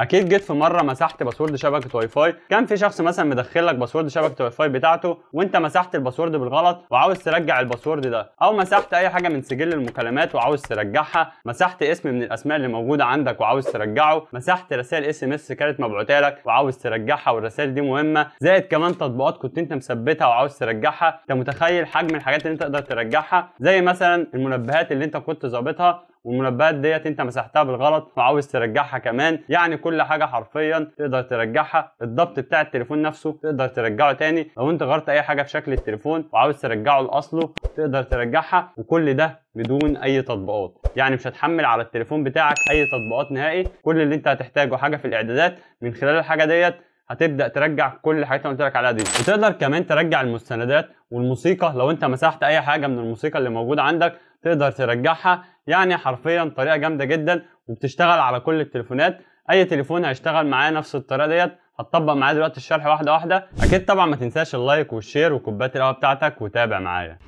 اكيد جيت في مره مسحت باسورد شبكه واي فاي كان في شخص مثلا مدخل لك باسورد شبكه واي فاي بتاعته وانت مسحت الباسورد بالغلط وعاوز ترجع الباسورد ده او مسحت اي حاجه من سجل المكالمات وعاوز ترجعها مسحت اسم من الاسماء اللي موجوده عندك وعاوز ترجعه مسحت رسائل اس ام اس كانت مبعوته لك وعاوز ترجعها والرسائل دي مهمه زائد كمان تطبيقات كنت انت مثبتها وعاوز ترجعها انت متخيل حجم الحاجات اللي انت تقدر ترجعها زي مثلا المنبهات اللي انت كنت ظابطها والمنبهات ديت انت مسحتها بالغلط وعاوز ترجعها كمان يعني كل حاجه حرفيا تقدر ترجعها الضبط بتاع التليفون نفسه تقدر ترجعه تاني لو انت غيرت اي حاجه في شكل التليفون وعاوز ترجعه لاصله تقدر ترجعها وكل ده بدون اي تطبيقات يعني مش هتحمل على التليفون بتاعك اي تطبيقات نهائي كل اللي انت هتحتاجه حاجه في الاعدادات من خلال الحاجه ديت هتبدا ترجع كل الحاجات اللي قلت لك عليها دي وتقدر كمان ترجع المستندات والموسيقى لو انت مسحت اي حاجه من الموسيقى اللي موجوده عندك تقدر ترجعها يعني حرفيا طريقه جامده جدا وبتشتغل على كل التليفونات اي تليفون هيشتغل معاه نفس الطريقه ديت هتطبق معايا دلوقتي الشرح واحده واحده اكيد طبعا ما تنساش اللايك والشير وكوبايه القهوه بتاعتك وتابع معايا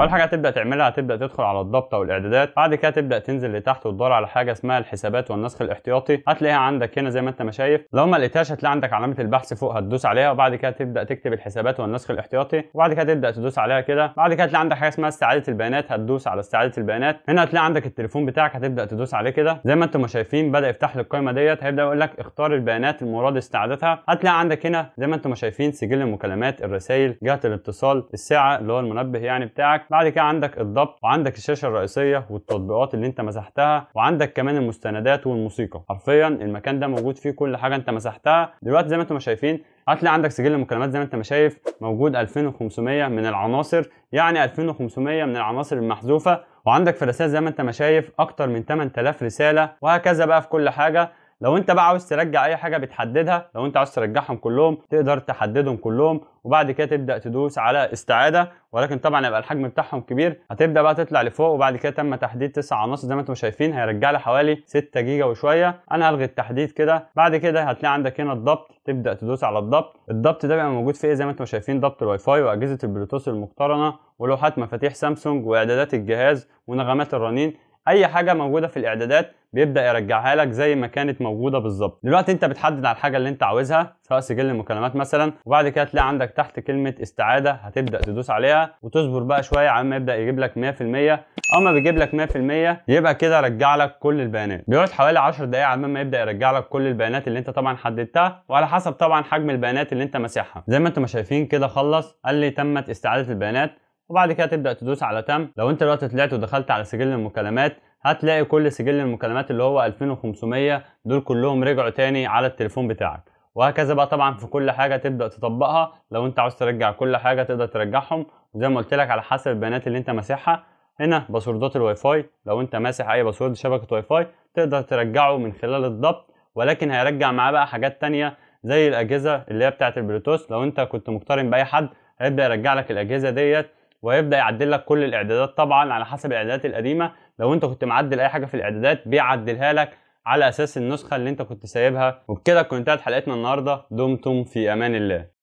اول حاجه هتبدا تعملها هتبدا تدخل على الضبط او الاعدادات بعد كده تبدا تنزل لتحت وتدور على حاجه اسمها الحسابات والنسخ الاحتياطي هتلاقيها عندك هنا زي ما انت ما شايف لو ما لقيتهاش هتلاقي عندك علامه البحث فوق هتدوس عليها وبعد كده تبدا تكتب الحسابات والنسخ الاحتياطي وبعد كده تبدا تدوس عليها كده بعد كده هتلاقي عندك حاجه اسمها استعاده البيانات هتدوس على استعاده البيانات هنا هتلاقي عندك التليفون بتاعك هتبدا تدوس عليه كده زي ما انتم ما شايفين بدا يفتح لك القائمه ديت هيبدا يقول لك اختار البيانات المراد استعادتها هتلاقي عندك هنا زي ما انتم ما شايفين سجل المكالمات الرسائل جهه الاتصال الساعه اللي هو المنبه يعني بتاعك بعد كده عندك الضبط وعندك الشاشه الرئيسيه والتطبيقات اللي انت مسحتها وعندك كمان المستندات والموسيقى حرفيا المكان ده موجود فيه كل حاجه انت مسحتها دلوقتي زي ما انتم شايفين هتلاقي عندك سجل المكالمات زي ما انت ما شايف موجود 2500 من العناصر يعني 2500 من العناصر المحذوفه وعندك في الرسائل زي ما انت ما شايف اكتر من 8000 رساله وهكذا بقى في كل حاجه لو انت بقى عاوز ترجع اي حاجه بتحددها لو انت عاوز ترجعهم كلهم تقدر تحددهم كلهم وبعد كده تبدا تدوس على استعاده ولكن طبعا يبقى الحجم بتاعهم كبير هتبدا بقى تطلع لفوق وبعد كده تم تحديد 9 عناصر زي ما انتم شايفين هيرجع لي حوالي 6 جيجا وشويه انا هلغي التحديد كده بعد كده هتلاقي عندك هنا الضبط تبدا تدوس على الضبط الضبط ده بقى موجود فيه زي ما انتم شايفين ضبط الواي فاي واجهزه البلوتوث المقترنه ولوحات مفاتيح سامسونج واعدادات الجهاز ونغمات الرنين اي حاجه موجوده في الاعدادات بيبدا يرجعها لك زي ما كانت موجوده بالظبط دلوقتي انت بتحدد على الحاجه اللي انت عاوزها سواء سجل المكالمات مثلا وبعد كده تلاقي عندك تحت كلمه استعاده هتبدا تدوس عليها وتصبر بقى شويه على يبدا يجيب لك 100% ما بيجيب لك 100% يبقى كده رجع لك كل البيانات بيقعد حوالي 10 دقائق على ما يبدا يرجع لك كل البيانات اللي انت طبعا حددتها وعلى حسب طبعا حجم البيانات اللي انت ماسحها زي ما انتم شايفين كده خلص قال لي تمت استعاده البيانات وبعد كده تبدا تدوس على تم لو انت دلوقتي طلعت ودخلت على سجل المكالمات هتلاقي كل سجل المكالمات اللي هو 2500 دول كلهم رجعوا تاني على التليفون بتاعك وهكذا بقى طبعا في كل حاجه تبدا تطبقها لو انت عاوز ترجع كل حاجه تقدر ترجعهم وزي ما قلت لك على حسب البيانات اللي انت ماسحها هنا باسوردات الواي فاي لو انت ماسح اي باسورد شبكه واي فاي تقدر ترجعه من خلال الضبط ولكن هيرجع معاه بقى حاجات تانية زي الاجهزه اللي هي بتاعه البلوتوث لو انت كنت مقترن باي حد هيبدا يرجع لك الاجهزه ديت وهيبدا يعدل لك كل الاعدادات طبعا على حسب الاعدادات القديمه لو انت كنت معدل اي حاجه في الاعدادات بيعدلها لك على اساس النسخه اللي انت كنت سايبها وبكده كنت انتهت حلقتنا النهارده دمتم في امان الله